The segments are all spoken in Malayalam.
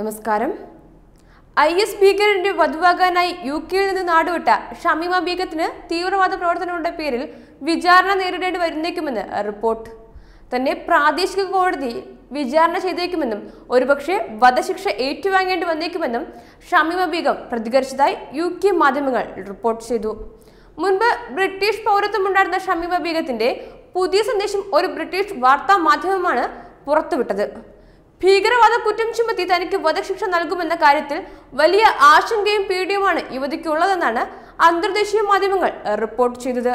നമസ്കാരം ഐ എസ് ഭീകരന്റെ വധുവാകാനായി യു കെയിൽ നിന്ന് നാടുവിട്ട ഷമീമ ബീഗത്തിന് തീവ്രവാദ പ്രവർത്തനങ്ങളുടെ പേരിൽ വിചാരണ നേരിടേണ്ടി വരുന്നേക്കുമെന്ന് റിപ്പോർട്ട് തന്നെ പ്രാദേശിക കോടതിയിൽ വിചാരണ ചെയ്തേക്കുമെന്നും ഒരുപക്ഷെ വധശിക്ഷ ഏറ്റുവാങ്ങേണ്ടി വന്നേക്കുമെന്നും ഷമീമ ബീഗം പ്രതികരിച്ചതായി യു കെ മാധ്യമങ്ങൾ റിപ്പോർട്ട് ചെയ്തു മുൻപ് ബ്രിട്ടീഷ് പൗരത്വമുണ്ടായിരുന്ന ഷമീമ ബീഗത്തിന്റെ പുതിയ സന്ദേശം ഒരു ബ്രിട്ടീഷ് വാർത്താ മാധ്യമമാണ് പുറത്തുവിട്ടത് ഭീകരവാദ കുറ്റം ചുമത്തി തനിക്ക് വധശിക്ഷ നൽകുമെന്ന കാര്യത്തിൽ വലിയ ആശങ്കയും പേടിയുമാണ് യുവതിക്കുള്ളതെന്നാണ് അന്തർദേശീയ മാധ്യമങ്ങൾ റിപ്പോർട്ട് ചെയ്തത്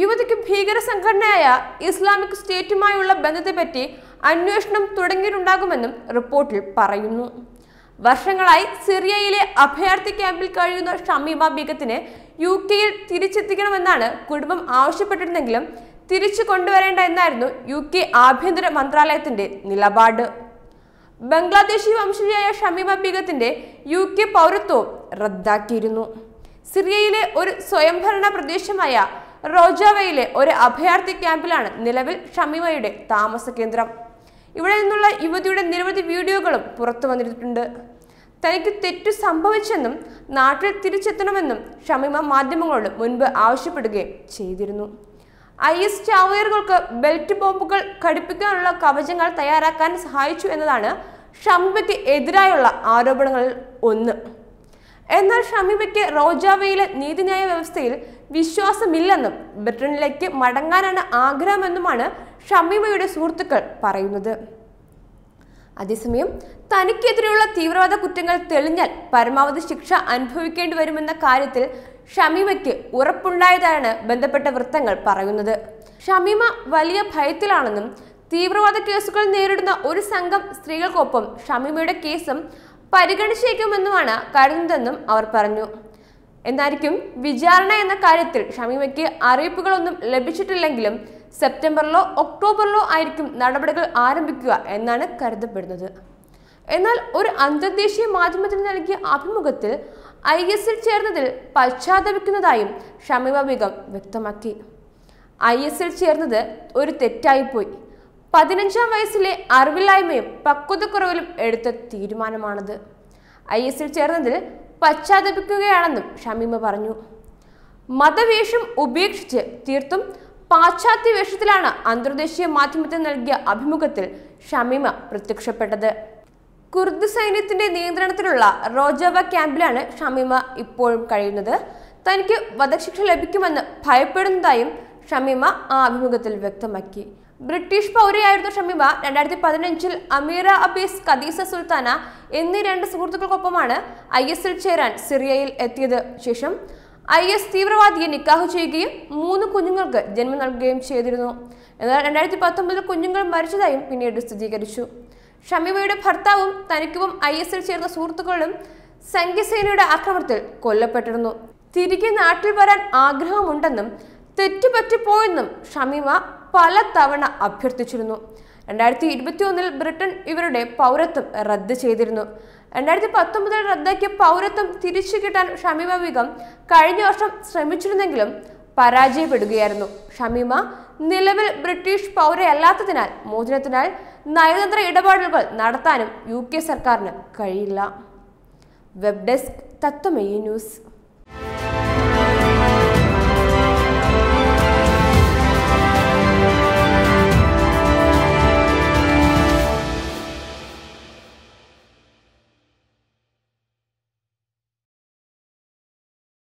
യുവതിക്ക് ഭീകര സംഘടനയായ ഇസ്ലാമിക് സ്റ്റേറ്റുമായുള്ള ബന്ധത്തെപ്പറ്റി അന്വേഷണം തുടങ്ങിയിട്ടുണ്ടാകുമെന്നും റിപ്പോർട്ടിൽ പറയുന്നു വർഷങ്ങളായി സിറിയയിലെ അഭയാർത്ഥി ക്യാമ്പിൽ കഴിയുന്ന ഷമീമ ബീഗത്തിന് യു കെയിൽ തിരിച്ചെത്തിക്കണമെന്നാണ് കുടുംബം ആവശ്യപ്പെട്ടിരുന്നെങ്കിലും തിരിച്ചു കൊണ്ടുവരേണ്ട എന്നായിരുന്നു യു കെ ആഭ്യന്തര മന്ത്രാലയത്തിന്റെ നിലപാട് ബംഗ്ലാദേശി വംശജയായ ഷമീമ ബീഗത്തിന്റെ യു കെ പൗരത്വവും റദ്ദാക്കിയിരുന്നു സിറിയയിലെ ഒരു സ്വയംഭരണ പ്രദേശമായ റോജാവയിലെ ഒരു അഭയാർത്ഥി ക്യാമ്പിലാണ് നിലവിൽ ഷമീമയുടെ താമസ കേന്ദ്രം ഇവിടെ നിന്നുള്ള യുവതിയുടെ നിരവധി വീഡിയോകളും പുറത്തു വന്നിട്ടുണ്ട് തനിക്ക് തെറ്റു സംഭവിച്ചെന്നും നാട്ടിൽ തിരിച്ചെത്തണമെന്നും ഷമീമ മാധ്യമങ്ങളോട് മുൻപ് ആവശ്യപ്പെടുകയും ചെയ്തിരുന്നു ഐ എസ് ചാവേറുകൾക്ക് ബെൽറ്റ് ബോംബുകൾ ഘടിപ്പിക്കാനുള്ള കവചങ്ങൾ തയ്യാറാക്കാൻ സഹായിച്ചു എന്നതാണ് ഷമീബയ്ക്ക് എതിരായുള്ള ആരോപണങ്ങളിൽ ഒന്ന് എന്നാൽ ഷമിബയ്ക്ക് റോജാവയിലെ നീതിന്യായ വ്യവസ്ഥയിൽ വിശ്വാസമില്ലെന്നും ബ്രിട്ടനിലേക്ക് മടങ്ങാനാണ് ആഗ്രഹമെന്നുമാണ് ഷമിബയുടെ സുഹൃത്തുക്കൾ പറയുന്നത് അതേസമയം തനിക്കെതിരെയുള്ള തീവ്രവാദ കുറ്റങ്ങൾ തെളിഞ്ഞാൽ പരമാവധി ശിക്ഷ അനുഭവിക്കേണ്ടി വരുമെന്ന കാര്യത്തിൽ ഷമീമയ്ക്ക് ഉറപ്പുണ്ടായതാണ് ബന്ധപ്പെട്ട വൃത്തങ്ങൾ പറയുന്നത് ഷമീമ വലിയ ഭയത്തിലാണെന്നും തീവ്രവാദ കേസുകൾ നേരിടുന്ന ഒരു സംഘം സ്ത്രീകൾക്കൊപ്പം ഷമീമയുടെ കേസും പരിഗണിച്ചേക്കുമെന്നുമാണ് കരുതുന്നതെന്നും അവർ പറഞ്ഞു എന്നായിരിക്കും വിചാരണ എന്ന കാര്യത്തിൽ ഷമീമയ്ക്ക് അറിയിപ്പുകളൊന്നും ലഭിച്ചിട്ടില്ലെങ്കിലും സെപ്റ്റംബറിലോ ഒക്ടോബറിലോ ആയിരിക്കും നടപടികൾ ആരംഭിക്കുക എന്നാണ് കരുതപ്പെടുന്നത് എന്നാൽ ഒരു അന്തർദേശീയ മാധ്യമത്തിന് നൽകിയ അഭിമുഖത്തിൽ ഐ എസിൽ ചേർന്നതിൽ പശ്ചാത്തപിക്കുന്നതായും ഷമീമ ബീഗം വ്യക്തമാക്കി ഐ എസിൽ ചേർന്നത് ഒരു തെറ്റായിപ്പോയി പതിനഞ്ചാം വയസ്സിലെ അറിവില്ലായ്മയും പക്വതക്കുറവിലും എടുത്ത തീരുമാനമാണത് ഐ എസിൽ ചേർന്നതിൽ പശ്ചാത്തപിക്കുകയാണെന്നും ഷമീമ പറഞ്ഞു മതവേഷം ഉപേക്ഷിച്ച് തീർത്തും പാശ്ചാത്യ വേഷത്തിലാണ് അന്തർദേശീയ മാധ്യമത്തിന് നൽകിയ അഭിമുഖത്തിൽ ഷമീമ പ്രത്യക്ഷപ്പെട്ടത് കുർദ് സൈന്യത്തിന്റെ നിയന്ത്രണത്തിലുള്ള റോജവ ക്യാമ്പിലാണ് ഷമീമ ഇപ്പോഴും കഴിയുന്നത് തനിക്ക് വധശിക്ഷ ലഭിക്കുമെന്ന് ഭയപ്പെടുന്നതായും ഷമീമ ആ അഭിമുഖത്തിൽ വ്യക്തമാക്കി ബ്രിട്ടീഷ് പൗരയായിരുന്ന ഷമീമ രണ്ടായിരത്തി പതിനഞ്ചിൽ അമീറ അബീസ് ഖദീസ സുൽത്താന എന്നീ രണ്ട് സുഹൃത്തുക്കൾക്കൊപ്പമാണ് ഐ എസിൽ ചേരാൻ സിറിയയിൽ എത്തിയത് ശേഷം ഐ എസ് തീവ്രവാദിയെ നിക്കാഹു ചെയ്യുകയും മൂന്ന് കുഞ്ഞുങ്ങൾക്ക് ജന്മം നൽകുകയും ചെയ്തിരുന്നു എന്നാൽ രണ്ടായിരത്തി പത്തൊമ്പതിൽ കുഞ്ഞുങ്ങൾ മരിച്ചതായും പിന്നീട് സ്ഥിരീകരിച്ചു ഷമീമയുടെ ഭർത്താവും തനിക്കുവും ഐ എസിൽ ചേർന്ന സുഹൃത്തുക്കളും സംഘ്യസേനയുടെ ആക്രമണത്തിൽ കൊല്ലപ്പെട്ടിരുന്നു തിരികെ നാട്ടിൽ വരാൻ ആഗ്രഹമുണ്ടെന്നും തെറ്റുപറ്റിപ്പോയെന്നും ഷമീമ പല തവണ അഭ്യർത്ഥിച്ചിരുന്നു രണ്ടായിരത്തി ഇരുപത്തിയൊന്നിൽ ബ്രിട്ടൻ ഇവരുടെ പൗരത്വം റദ്ദ് ചെയ്തിരുന്നു രണ്ടായിരത്തി പത്തൊമ്പതിൽ റദ്ദാക്കിയ പൗരത്വം തിരിച്ചു കിട്ടാൻ ഷമീമ വികം കഴിഞ്ഞ വർഷം ശ്രമിച്ചിരുന്നെങ്കിലും പരാജയപ്പെടുകയായിരുന്നു ഷമീമ നിലവിൽ ബ്രിട്ടീഷ് പൗരയല്ലാത്തതിനാൽ മോചനത്തിനാൽ നയതന്ത്ര ഇടപാടുകൾ നടത്താനും യു കെ സർക്കാരിന് കഴിയില്ല വെബ് ഡെസ്ക് തത്വമയി ന്യൂസ്